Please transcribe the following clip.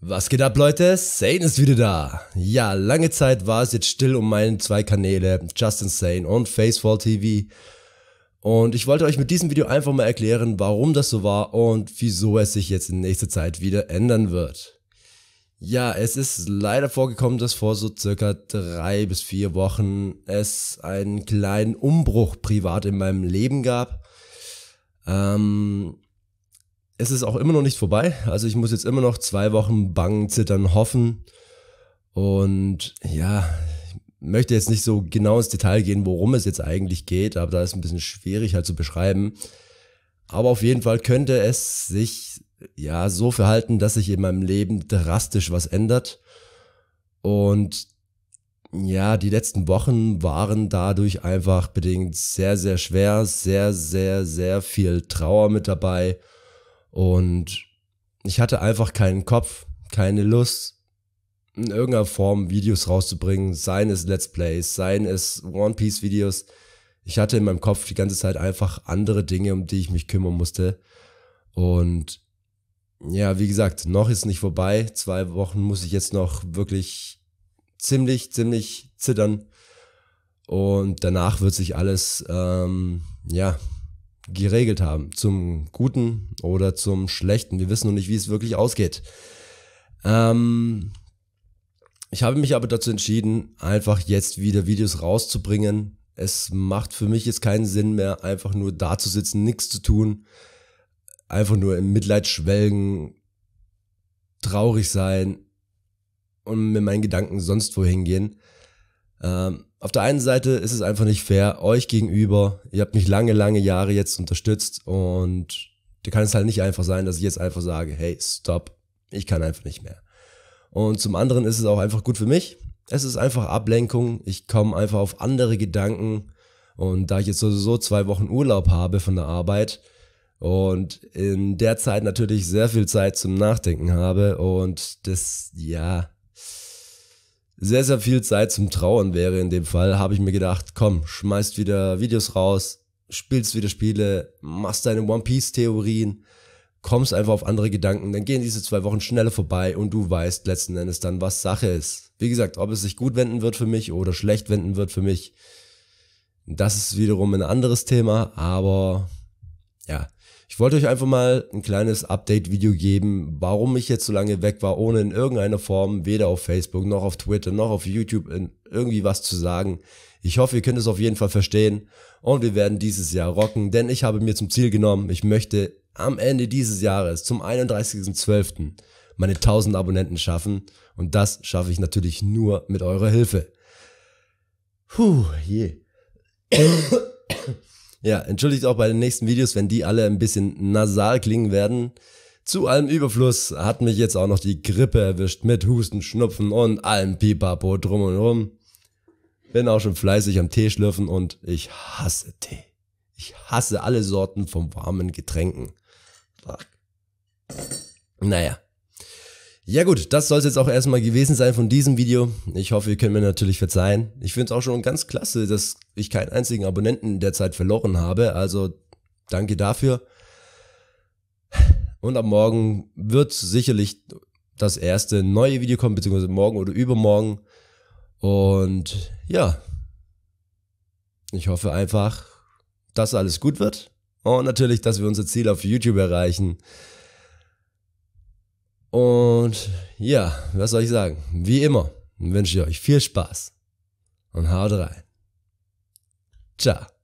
Was geht ab, Leute? Sane ist wieder da. Ja, lange Zeit war es jetzt still um meine zwei Kanäle, Justin Sane und Facefall TV. Und ich wollte euch mit diesem Video einfach mal erklären, warum das so war und wieso es sich jetzt in nächster Zeit wieder ändern wird. Ja, es ist leider vorgekommen, dass vor so circa drei bis vier Wochen es einen kleinen Umbruch privat in meinem Leben gab. Ähm, es ist auch immer noch nicht vorbei. Also ich muss jetzt immer noch zwei Wochen bangen, zittern, hoffen. Und ja, ich möchte jetzt nicht so genau ins Detail gehen, worum es jetzt eigentlich geht, aber da ist ein bisschen schwierig halt zu beschreiben. Aber auf jeden Fall könnte es sich ja so verhalten, dass sich in meinem Leben drastisch was ändert. Und ja, die letzten Wochen waren dadurch einfach bedingt sehr, sehr schwer, sehr, sehr, sehr viel Trauer mit dabei. Und ich hatte einfach keinen Kopf, keine Lust, in irgendeiner Form Videos rauszubringen, seien es Let's Plays, seien es One Piece Videos. Ich hatte in meinem Kopf die ganze Zeit einfach andere Dinge, um die ich mich kümmern musste. Und ja, wie gesagt, noch ist nicht vorbei. Zwei Wochen muss ich jetzt noch wirklich ziemlich, ziemlich zittern. Und danach wird sich alles, ähm, ja, geregelt haben. Zum Guten oder zum Schlechten. Wir wissen noch nicht, wie es wirklich ausgeht. Ähm, ich habe mich aber dazu entschieden, einfach jetzt wieder Videos rauszubringen. Es macht für mich jetzt keinen Sinn mehr, einfach nur da zu sitzen, nichts zu tun, einfach nur im Mitleid schwelgen, traurig sein und mit meinen Gedanken sonst wohin gehen. Ähm, auf der einen Seite ist es einfach nicht fair euch gegenüber. Ihr habt mich lange, lange Jahre jetzt unterstützt und da kann es halt nicht einfach sein, dass ich jetzt einfach sage, hey, stopp, ich kann einfach nicht mehr. Und zum anderen ist es auch einfach gut für mich. Es ist einfach Ablenkung. Ich komme einfach auf andere Gedanken. Und da ich jetzt sowieso zwei Wochen Urlaub habe von der Arbeit und in der Zeit natürlich sehr viel Zeit zum Nachdenken habe und das, ja, sehr, sehr viel Zeit zum Trauern wäre in dem Fall, habe ich mir gedacht, komm, schmeißt wieder Videos raus, spielst wieder Spiele, machst deine One Piece-Theorien, kommst einfach auf andere Gedanken, dann gehen diese zwei Wochen schneller vorbei und du weißt letzten Endes dann, was Sache ist. Wie gesagt, ob es sich gut wenden wird für mich oder schlecht wenden wird für mich, das ist wiederum ein anderes Thema, aber ja, ich wollte euch einfach mal ein kleines Update-Video geben, warum ich jetzt so lange weg war, ohne in irgendeiner Form weder auf Facebook noch auf Twitter noch auf YouTube irgendwie was zu sagen. Ich hoffe, ihr könnt es auf jeden Fall verstehen und wir werden dieses Jahr rocken, denn ich habe mir zum Ziel genommen, ich möchte am Ende dieses Jahres, zum 31.12., meine 1000 Abonnenten schaffen und das schaffe ich natürlich nur mit eurer Hilfe. Puh, je. Ja, entschuldigt auch bei den nächsten Videos, wenn die alle ein bisschen nasal klingen werden. Zu allem Überfluss hat mich jetzt auch noch die Grippe erwischt mit Husten, Schnupfen und allem Pipapo drum und rum. Bin auch schon fleißig am Tee schlürfen und ich hasse Tee. Ich hasse alle Sorten von warmen Getränken. Fuck. Naja. Ja gut, das soll es jetzt auch erstmal gewesen sein von diesem Video. Ich hoffe, ihr könnt mir natürlich verzeihen. Ich finde es auch schon ganz klasse, dass ich keinen einzigen Abonnenten derzeit verloren habe. Also danke dafür. Und am Morgen wird sicherlich das erste neue Video kommen, beziehungsweise morgen oder übermorgen. Und ja, ich hoffe einfach, dass alles gut wird. Und natürlich, dass wir unser Ziel auf YouTube erreichen. Und ja, was soll ich sagen? Wie immer wünsche ich euch viel Spaß und haut rein. Ciao.